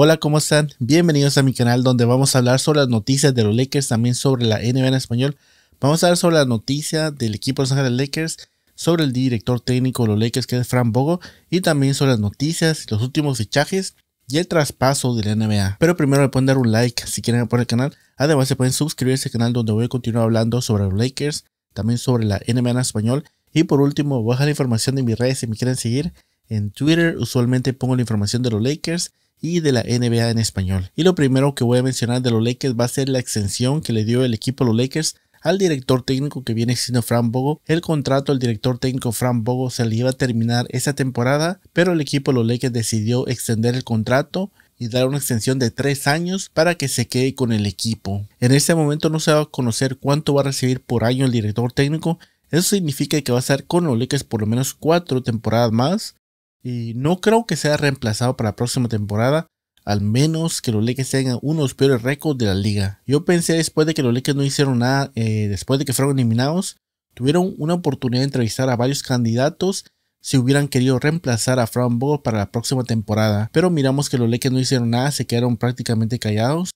Hola, ¿cómo están? Bienvenidos a mi canal donde vamos a hablar sobre las noticias de los Lakers, también sobre la NBA en español. Vamos a hablar sobre la noticia del equipo de Los Lakers, sobre el director técnico de los Lakers que es Fran Bogo y también sobre las noticias, los últimos fichajes y el traspaso de la NBA. Pero primero me pueden dar un like si quieren apoyar el canal. Además se pueden a este canal donde voy a continuar hablando sobre los Lakers, también sobre la NBA en español. Y por último, voy a dejar la información de mis redes si me quieren seguir. En Twitter usualmente pongo la información de los Lakers y de la NBA en español. Y lo primero que voy a mencionar de los Lakers va a ser la extensión que le dio el equipo de los Lakers al director técnico que viene siendo Frank Bogo. El contrato al director técnico Fran Bogo se le iba a terminar esa temporada, pero el equipo de los Lakers decidió extender el contrato y dar una extensión de tres años para que se quede con el equipo. En este momento no se va a conocer cuánto va a recibir por año el director técnico. Eso significa que va a estar con los Lakers por lo menos 4 temporadas más y no creo que sea reemplazado para la próxima temporada, al menos que los Lakers tengan unos peores récords de la liga. Yo pensé después de que los Lakers no hicieron nada, eh, después de que fueron eliminados, tuvieron una oportunidad de entrevistar a varios candidatos si hubieran querido reemplazar a Fran para la próxima temporada. Pero miramos que los Lakers no hicieron nada, se quedaron prácticamente callados.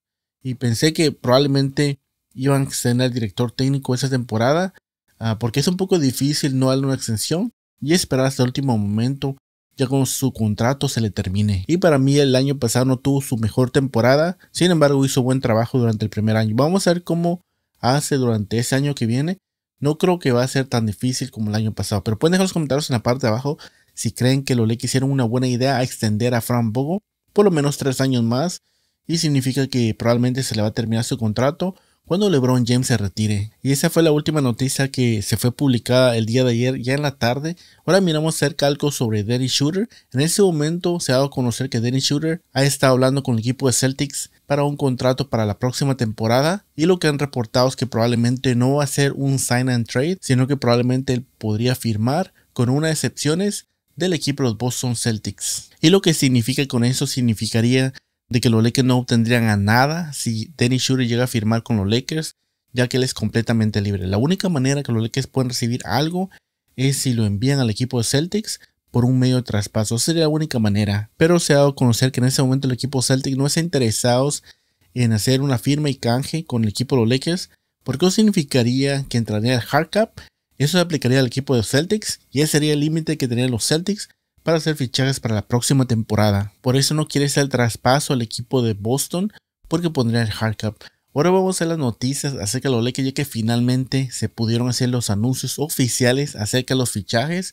Y pensé que probablemente iban a extender al director técnico esa temporada, ah, porque es un poco difícil no darle una extensión y esperar hasta el último momento ya con su contrato se le termine. Y para mí el año pasado no tuvo su mejor temporada, sin embargo hizo buen trabajo durante el primer año. Vamos a ver cómo hace durante ese año que viene. No creo que va a ser tan difícil como el año pasado, pero pueden dejar los comentarios en la parte de abajo si creen que los le hicieron una buena idea a extender a Frank Bogo por lo menos tres años más y significa que probablemente se le va a terminar su contrato cuando LeBron James se retire. Y esa fue la última noticia que se fue publicada el día de ayer, ya en la tarde. Ahora miramos cerca algo sobre Dennis Shooter. En ese momento se ha dado a conocer que Dennis Shooter ha estado hablando con el equipo de Celtics para un contrato para la próxima temporada y lo que han reportado es que probablemente no va a ser un sign and trade, sino que probablemente podría firmar con una excepciones del equipo de los Boston Celtics. Y lo que significa con eso significaría de que los Lakers no obtendrían a nada si Dennis Shooter llega a firmar con los Lakers, ya que él es completamente libre. La única manera que los Lakers pueden recibir algo es si lo envían al equipo de Celtics por un medio de traspaso. Sería la única manera. Pero se ha dado a conocer que en ese momento el equipo Celtics no está interesado en hacer una firma y canje con el equipo de los Lakers, porque eso significaría que entraría el hard cap. Eso se aplicaría al equipo de Celtics y ese sería el límite que tenían los Celtics para hacer fichajes para la próxima temporada. Por eso no quiere hacer el traspaso al equipo de Boston porque pondría el cap. Ahora vamos a las noticias acerca de los Lakers ya que finalmente se pudieron hacer los anuncios oficiales acerca de los fichajes.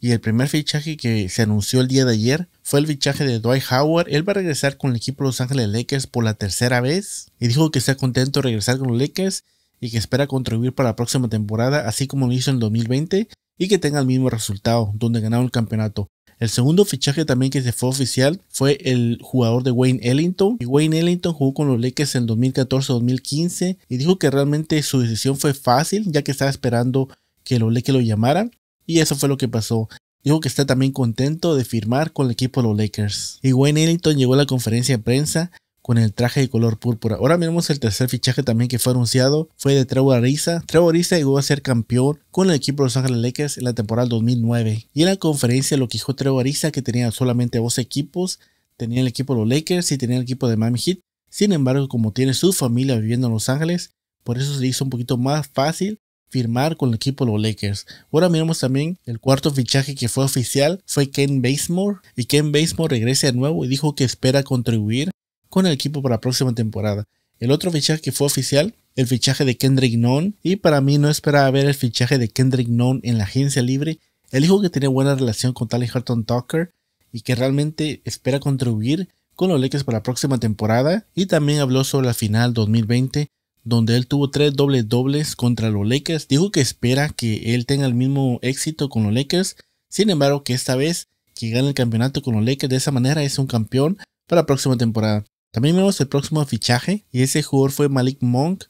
Y el primer fichaje que se anunció el día de ayer fue el fichaje de Dwight Howard. Él va a regresar con el equipo de Los Ángeles Lakers por la tercera vez y dijo que está contento de regresar con los Lakers y que espera contribuir para la próxima temporada, así como lo hizo en 2020 y que tenga el mismo resultado, donde ganaron el campeonato. El segundo fichaje también que se fue oficial fue el jugador de Wayne Ellington. Y Wayne Ellington jugó con los Lakers en 2014-2015 y dijo que realmente su decisión fue fácil, ya que estaba esperando que los Lakers lo llamaran. Y eso fue lo que pasó. Dijo que está también contento de firmar con el equipo de los Lakers. Y Wayne Ellington llegó a la conferencia de prensa con el traje de color púrpura. Ahora miramos el tercer fichaje también que fue anunciado, fue de Trevor Ariza. Trevor Ariza llegó a ser campeón con el equipo de Los Ángeles Lakers en la temporada 2009. Y en la conferencia lo que dijo Trevor Ariza que tenía solamente dos equipos, tenía el equipo de los Lakers y tenía el equipo de Miami Heat. Sin embargo, como tiene su familia viviendo en Los Ángeles, por eso se hizo un poquito más fácil firmar con el equipo de los Lakers. Ahora miramos también el cuarto fichaje que fue oficial, fue Ken Basemore. Y Ken Basemore regresa de nuevo y dijo que espera contribuir con el equipo para la próxima temporada. El otro fichaje que fue oficial, el fichaje de Kendrick Nunn, y para mí no esperaba ver el fichaje de Kendrick Nunn en la agencia libre. El dijo que tiene buena relación con Tali Horton Tucker y que realmente espera contribuir con los Lakers para la próxima temporada. Y también habló sobre la final 2020, donde él tuvo tres dobles dobles contra los Lakers. Dijo que espera que él tenga el mismo éxito con los Lakers. Sin embargo, que esta vez que gane el campeonato con los Lakers de esa manera es un campeón para la próxima temporada. También vemos el próximo fichaje y ese jugador fue Malik Monk.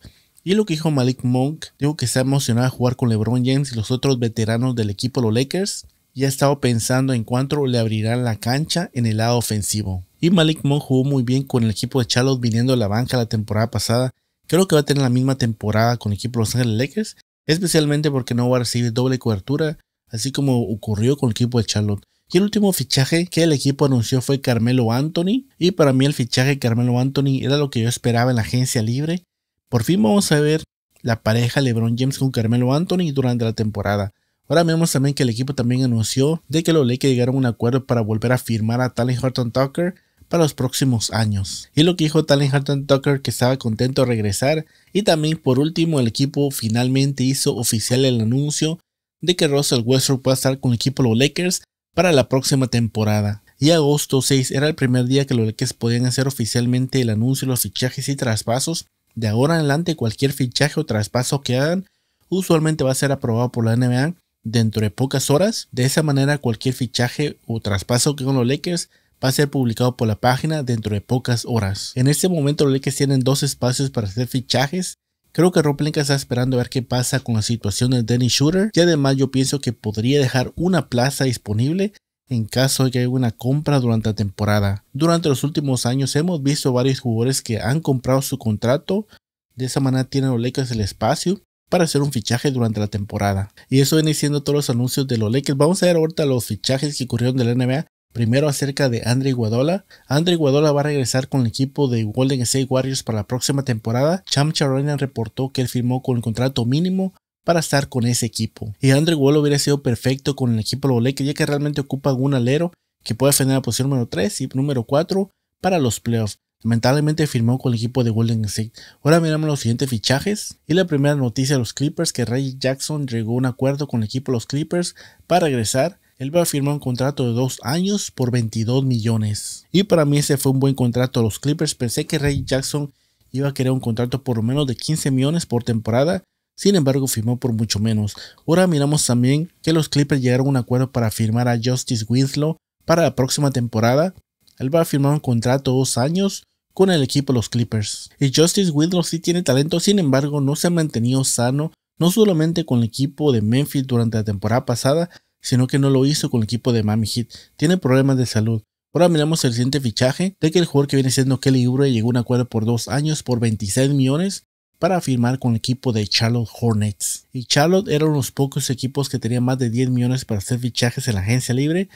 Y lo que dijo Malik Monk, dijo que está emocionado a jugar con LeBron James y los otros veteranos del equipo, los Lakers, y ha estado pensando en cuánto le abrirán la cancha en el lado ofensivo. Y Malik Monk jugó muy bien con el equipo de Charlotte viniendo a la banca la temporada pasada. Creo que va a tener la misma temporada con el equipo de Los Angeles Lakers, especialmente porque no va a recibir doble cobertura, así como ocurrió con el equipo de Charlotte. Y el último fichaje que el equipo anunció fue Carmelo Anthony. Y para mí el fichaje de Carmelo Anthony era lo que yo esperaba en la agencia libre. Por fin vamos a ver la pareja LeBron James con Carmelo Anthony durante la temporada. Ahora vemos también que el equipo también anunció de que los Lakers llegaron a un acuerdo para volver a firmar a Talen Horton Tucker para los próximos años. Y lo que dijo Talen Horton Tucker que estaba contento de regresar. Y también por último el equipo finalmente hizo oficial el anuncio de que Russell Westbrook pueda estar con el equipo de los Lakers para la próxima temporada. Y agosto 6 era el primer día que los Lakers podían hacer oficialmente el anuncio de los fichajes y traspasos. De ahora en adelante cualquier fichaje o traspaso que hagan usualmente va a ser aprobado por la NBA dentro de pocas horas. De esa manera cualquier fichaje o traspaso que hagan los Lakers va a ser publicado por la página dentro de pocas horas. En este momento los Lakers tienen dos espacios para hacer fichajes Creo que Roplenka está esperando a ver qué pasa con la situación de Dennis Shooter y además yo pienso que podría dejar una plaza disponible en caso de que haya una compra durante la temporada. Durante los últimos años hemos visto varios jugadores que han comprado su contrato, de esa manera tienen los Lakers el espacio para hacer un fichaje durante la temporada. Y eso viene siendo todos los anuncios de los Lakers. Vamos a ver ahorita los fichajes que ocurrieron de la NBA Primero acerca de Andre Guadola Andre Guadola va a regresar con el equipo de Golden State Warriors para la próxima temporada. Cham Charonian reportó que él firmó con el contrato mínimo para estar con ese equipo. Y Andre Iguodala hubiera sido perfecto con el equipo de los ya que realmente ocupa algún alero que puede defender la posición número 3 y número 4 para los playoffs. Lamentablemente firmó con el equipo de Golden State. Ahora miramos los siguientes fichajes. Y la primera noticia de los Clippers que Ray Jackson llegó a un acuerdo con el equipo de los Clippers para regresar él va a firmar un contrato de dos años por 22 millones. Y para mí ese fue un buen contrato a los Clippers. Pensé que Ray Jackson iba a querer un contrato por lo menos de 15 millones por temporada. Sin embargo, firmó por mucho menos. Ahora miramos también que los Clippers llegaron a un acuerdo para firmar a Justice Winslow para la próxima temporada. Él va a firmar un contrato de dos años con el equipo de los Clippers. Y Justice Winslow sí tiene talento, sin embargo, no se ha mantenido sano, no solamente con el equipo de Memphis durante la temporada pasada, sino que no lo hizo con el equipo de Mami Heat. Tiene problemas de salud. Ahora miramos el siguiente fichaje de que el jugador que viene siendo Kelly Oubre llegó a un acuerdo por dos años por 26 millones para firmar con el equipo de Charlotte Hornets. Y Charlotte era uno de los pocos equipos que tenía más de 10 millones para hacer fichajes en la agencia libre.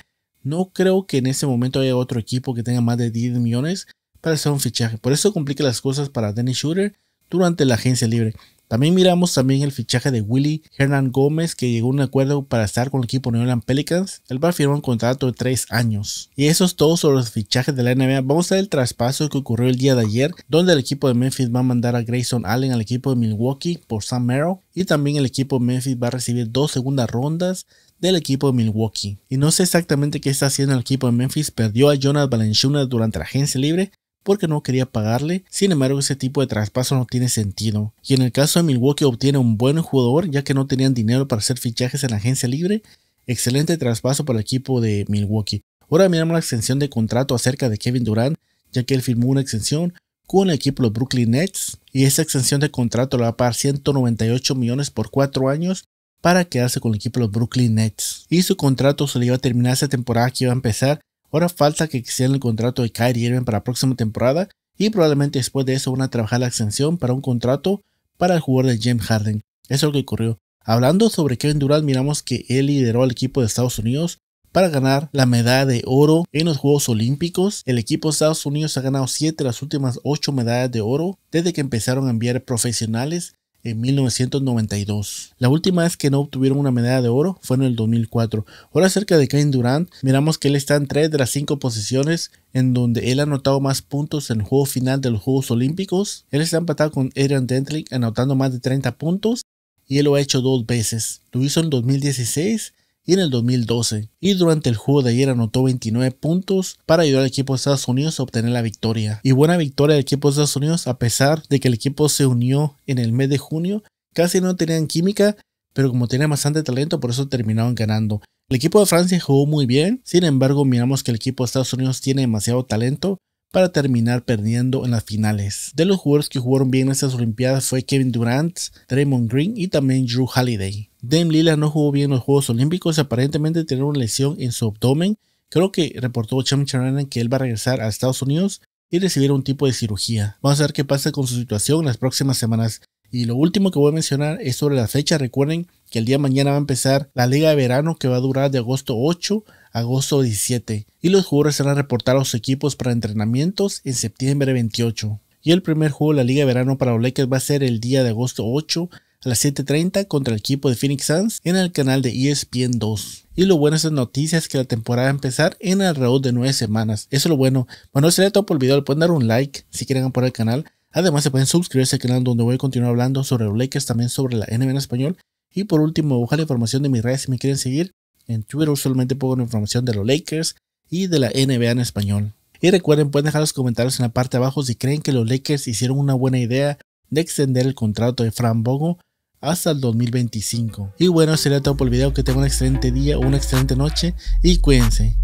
No creo que en ese momento haya otro equipo que tenga más de 10 millones para hacer un fichaje. Por eso complica las cosas para Dennis Shooter durante la agencia libre. También miramos también el fichaje de Willy Hernán Gómez que llegó a un acuerdo para estar con el equipo New Orleans Pelicans. Él va a firmar un contrato de 3 años. Y eso es todo sobre los fichajes de la NBA. Vamos a ver el traspaso que ocurrió el día de ayer donde el equipo de Memphis va a mandar a Grayson Allen al equipo de Milwaukee por Sam Merrill. Y también el equipo de Memphis va a recibir dos segundas rondas del equipo de Milwaukee. Y no sé exactamente qué está haciendo el equipo de Memphis. Perdió a Jonas Valanciunas durante la agencia libre, porque no quería pagarle. Sin embargo, ese tipo de traspaso no tiene sentido. Y en el caso de Milwaukee obtiene un buen jugador ya que no tenían dinero para hacer fichajes en la agencia libre. Excelente traspaso para el equipo de Milwaukee. Ahora miramos la extensión de contrato acerca de Kevin Durant, ya que él firmó una extensión con el equipo de Brooklyn Nets y esa extensión de contrato le va a pagar 198 millones por 4 años para quedarse con el equipo de los Brooklyn Nets. Y su contrato se le iba a terminar esa temporada que iba a empezar Ahora falta que cierren el contrato de Kyrie Irving para la próxima temporada y probablemente después de eso van a trabajar la extensión para un contrato para el jugador de James Harden. Eso es lo que ocurrió. Hablando sobre Kevin Durant, miramos que él lideró al equipo de Estados Unidos para ganar la medalla de oro en los Juegos Olímpicos. El equipo de Estados Unidos ha ganado 7 de las últimas 8 medallas de oro desde que empezaron a enviar profesionales en 1992. La última vez que no obtuvieron una medalla de oro fue en el 2004. Ahora acerca de Kevin Durant, miramos que él está en 3 de las 5 posiciones en donde él ha anotado más puntos en el juego final de los Juegos Olímpicos. Él está empatado con Adrian Dentlick anotando más de 30 puntos y él lo ha hecho dos veces. Lo hizo en 2016 y en el 2012, y durante el juego de ayer anotó 29 puntos para ayudar al equipo de Estados Unidos a obtener la victoria. Y buena victoria del equipo de Estados Unidos a pesar de que el equipo se unió en el mes de junio, casi no tenían química, pero como tenían bastante talento por eso terminaron ganando. El equipo de Francia jugó muy bien, sin embargo miramos que el equipo de Estados Unidos tiene demasiado talento, para terminar perdiendo en las finales. De los jugadores que jugaron bien en estas Olimpiadas fue Kevin Durant, Draymond Green y también Drew Holiday, Dame Lila no jugó bien en los Juegos Olímpicos, aparentemente tenía una lesión en su abdomen. Creo que reportó Cham que él va a regresar a Estados Unidos y recibir un tipo de cirugía. Vamos a ver qué pasa con su situación en las próximas semanas. Y lo último que voy a mencionar es sobre la fecha. Recuerden que el día de mañana va a empezar la liga de verano que va a durar de agosto 8 agosto 17, y los jugadores serán reportar a los equipos para entrenamientos en septiembre 28. Y el primer juego de la Liga de Verano para los Lakers va a ser el día de agosto 8 a las 7.30 contra el equipo de Phoenix Suns en el canal de ESPN 2. Y lo bueno de esta noticias es que la temporada va a empezar en alrededor de 9 semanas. Eso es lo bueno. Bueno, sería todo por el video. Le pueden dar un like si quieren apoyar el canal. Además, se pueden suscribirse al canal donde voy a continuar hablando sobre los Lakers, también sobre la NBA en español. Y por último, buscar la información de mis redes si me quieren seguir. En Twitter usualmente pongo la información de los Lakers y de la NBA en español. Y recuerden, pueden dejar los comentarios en la parte de abajo si creen que los Lakers hicieron una buena idea de extender el contrato de Fran Bogo hasta el 2025. Y bueno, sería todo por el video. Que tengan un excelente día, o una excelente noche y cuídense.